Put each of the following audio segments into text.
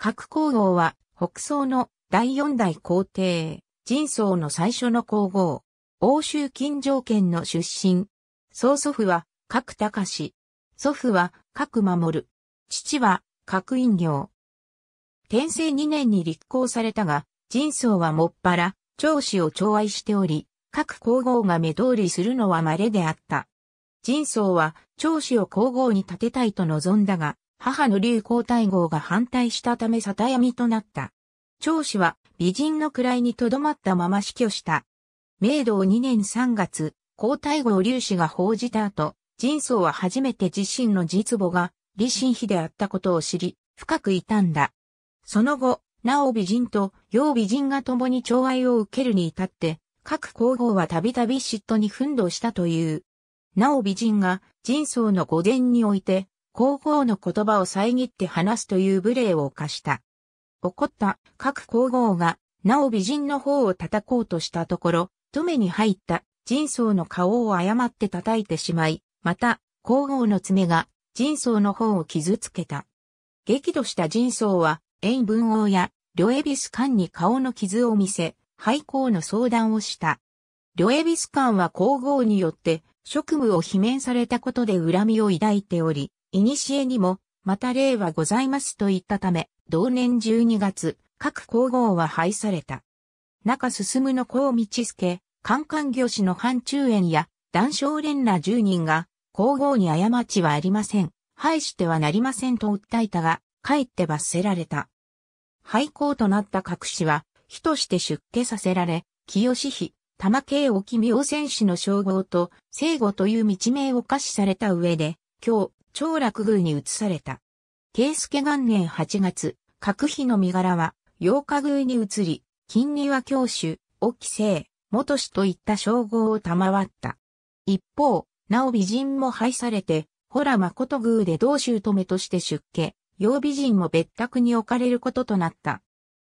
各皇后は、北宋の第四代皇帝、人宗の最初の皇后、欧州近条県の出身。曽祖父は、各隆。祖父は、各守。父は、各陰行。天正2年に立候されたが、人宗はもっぱら、長子を寵愛しており、各皇后が目通りするのは稀であった。人宗は、長子を皇后に立てたいと望んだが、母の竜皇太后が反対したため里闇となった。長子は美人の位に留まったまま死去した。明道2年3月、皇太后竜氏が報じた後、人相は初めて自身の実母が李神妃であったことを知り、深く傷んだ。その後、なお美人と楊美人が共に寵愛を受けるに至って、各皇后はたびたび嫉妬に奮闘したという。なお美人が人相の御前において、皇后の言葉を遮って話すという無礼を犯した。怒った各皇后が、なお美人の方を叩こうとしたところ、止めに入った人相の顔を誤って叩いてしまい、また、皇后の爪が人相の方を傷つけた。激怒した人相は、縁文王や、両恵比寿館に顔の傷を見せ、廃校の相談をした。両恵比寿館は皇后によって、職務を罷免されたことで恨みを抱いており、古にも、また例はございますと言ったため、同年12月、各皇后は廃された。中進の皇道助、カン御師の範中園や、談笑連ら10人が、皇后に過ちはありません。廃してはなりませんと訴えたが、かえって罰せられた。廃校となった各氏は、日として出家させられ、清妃、玉慶沖美王戦士の称号と、聖護という道名を可視された上で、今日、長楽宮に移された。慶介元年8月、各妃の身柄は、八日宮に移り、金には教主、沖生、元氏といった称号を賜った。一方、なお美人も廃されて、ほら誠宮で同州止めとして出家、要美人も別宅に置かれることとなった。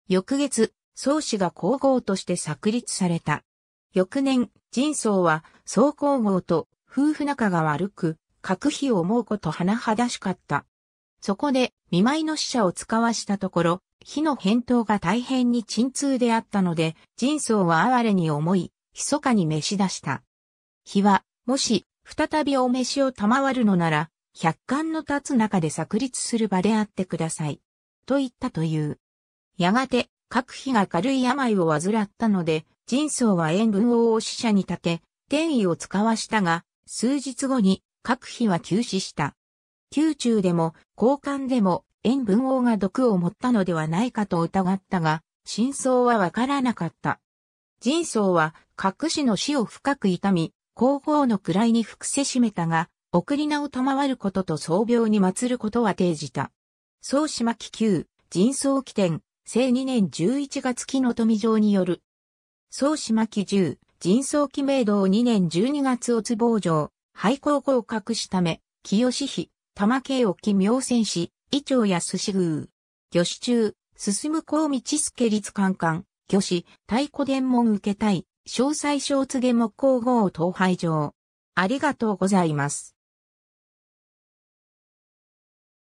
翌月、宗氏が皇后として作立された。翌年、人宗は、宗皇后と夫婦仲が悪く、各費を思うこと甚だしかった。そこで、見舞いの使者を使わしたところ、火の返答が大変に鎮痛であったので、人相は哀れに思い、密かに召し出した。火は、もし、再びお召しを賜るのなら、百貫の立つ中で炸裂する場であってください。と言ったという。やがて、各妃が軽い病を患ったので、人相は塩分を死者に立て、転移を使わしたが、数日後に各費は休止した。宮中でも、交換でも、塩文王が毒を持ったのではないかと疑ったが、真相はわからなかった。人相は、各氏の死を深く痛み、皇后の位に伏せしめたが、送り名を賜ることと僧病に祀ることは提示た。宗島紀球、人相起点、正2年11月木の富城による。宗島紀十、人相紀名道2年12月乙坊城、廃校後を隠すため、清比、玉慶沖明戦士、伊調や寿司宮。魚市中、進む公道助立官官、魚市、太鼓伝門受けたい、詳細小告げ木工号統廃場。ありがとうございます。